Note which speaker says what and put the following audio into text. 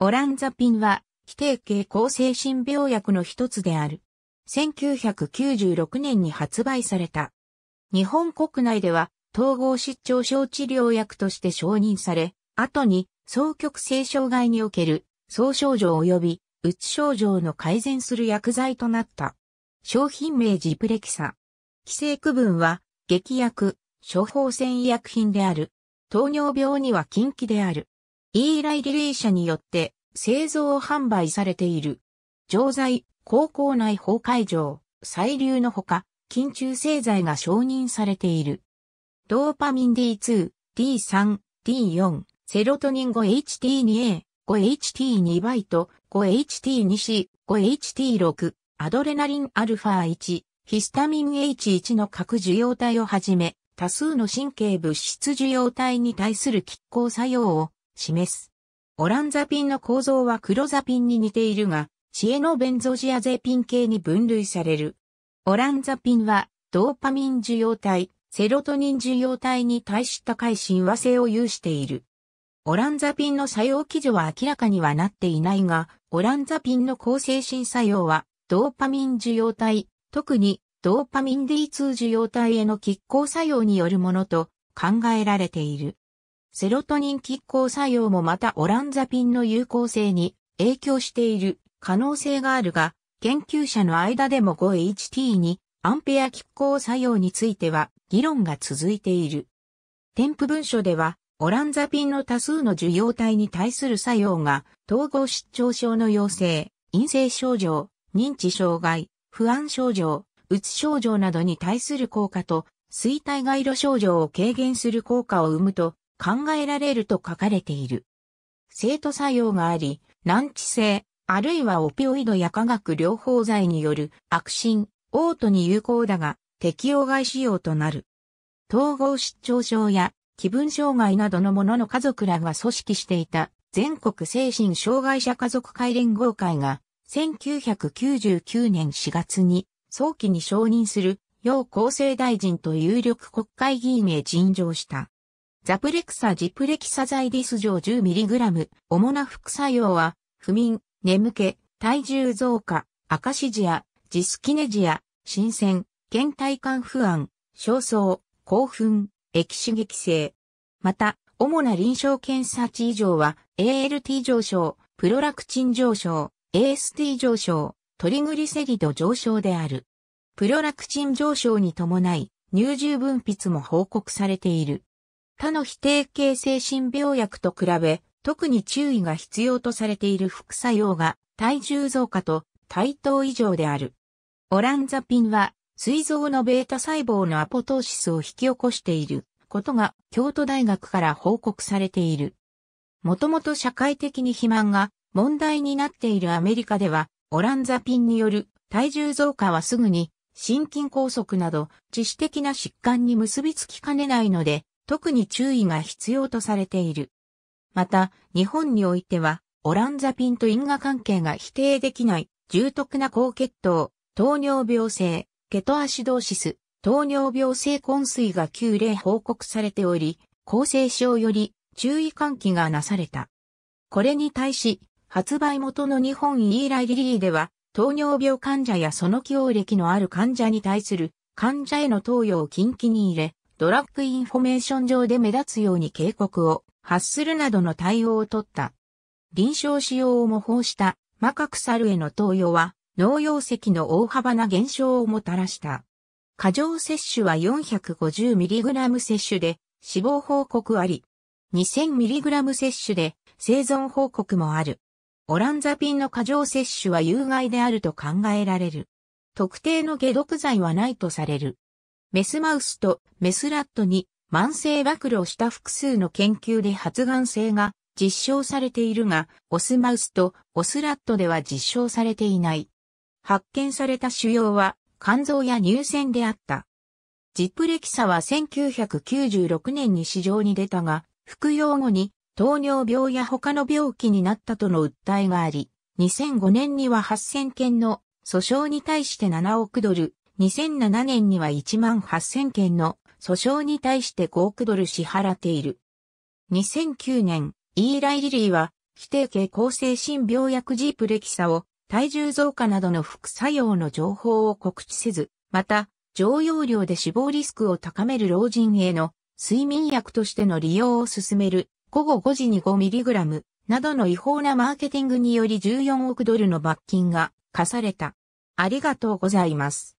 Speaker 1: オランザピンは、非定型抗精神病薬の一つである。1996年に発売された。日本国内では、統合失調症治療薬として承認され、後に、双極性障害における、総症状及び、うつ症状の改善する薬剤となった。商品名ジプレキサ。規制区分は、劇薬、処方箋医薬品である。糖尿病には禁忌である。イーライリリー社によって製造販売されている。錠剤、高校内崩壊錠、細流のほか、緊急製剤が承認されている。ドーパミン D2、D3、D4、セロトニン 5HT2A、5HT2 バイト、5HT2C、5HT6、アドレナリン α1、ヒスタミン H1 の各受容体をはじめ、多数の神経物質受容体に対する拮抗作用を示す。オランザピンの構造はクロザピンに似ているが、シエノベンゾジアゼピン系に分類される。オランザピンは、ドーパミン受容体、セロトニン受容体に対し高い親和性を有している。オランザピンの作用基準は明らかにはなっていないが、オランザピンの抗精神作用は、ドーパミン受容体、特にドーパミン D2 受容体への拮抗作用によるものと考えられている。セロトニン拮抗作用もまたオランザピンの有効性に影響している可能性があるが、研究者の間でも5 h t にアンペア拮抗作用については議論が続いている。添付文書では、オランザピンの多数の受容体に対する作用が、統合失調症の陽性、陰性症状、認知障害、不安症状、うつ症状などに対する効果と、衰退外路症状を軽減する効果を生むと考えられると書かれている。生徒作用があり、難治性、あるいはオピオイドや化学療法剤による悪心、嘔吐に有効だが、適用外使用となる。統合失調症や気分障害などの者の家族らが組織していた全国精神障害者家族会連合会が1999年4月に早期に承認する要厚生大臣と有力国会議員へ尋常した。ザプレクサジプレキサ剤ディス錠 10mg。主な副作用は、不眠、眠気、体重増加、アカシジア、ジスキネジア、新鮮、倦怠感不安、焦燥、興奮、液刺激性。また、主な臨床検査値異常は、ALT 上昇、プロラクチン上昇、AST 上昇、トリグリセリド上昇である。プロラクチン上昇に伴い、乳汁分泌も報告されている。他の非定形精神病薬と比べ、特に注意が必要とされている副作用が体重増加と体糖異常である。オランザピンは、膵臓のベータ細胞のアポトーシスを引き起こしていることが京都大学から報告されている。もともと社会的に肥満が問題になっているアメリカでは、オランザピンによる体重増加はすぐに心筋梗塞など致死的な疾患に結びつきかねないので、特に注意が必要とされている。また、日本においては、オランザピンと因果関係が否定できない、重篤な高血糖、糖尿病性、ケトアシドーシス、糖尿病性昏睡が9例報告されており、厚生省より注意喚起がなされた。これに対し、発売元の日本イーライリリーでは、糖尿病患者やその起用歴のある患者に対する患者への投与を近畿に入れ、ドラッグインフォメーション上で目立つように警告を発するなどの対応をとった。臨床使用を模倣したマカクサルへの投与は、農用石の大幅な減少をもたらした。過剰摂取は 450mg 摂取で死亡報告あり、2000mg 摂取で生存報告もある。オランザピンの過剰摂取は有害であると考えられる。特定の下毒剤はないとされる。メスマウスとメスラットに慢性暴露した複数の研究で発がん性が実証されているが、オスマウスとオスラットでは実証されていない。発見された腫瘍は肝臓や乳腺であった。ジプレキサは1996年に市場に出たが、服用後に糖尿病や他の病気になったとの訴えがあり、2005年には8000件の訴訟に対して7億ドル、2007年には1万8000件の訴訟に対して5億ドル支払っている。2009年、イーライ・リリーは、非定型抗精神病薬ジープレキサを体重増加などの副作用の情報を告知せず、また、常用量で死亡リスクを高める老人への睡眠薬としての利用を進める午後5時に 5mg などの違法なマーケティングにより14億ドルの罰金が課された。ありがとうございます。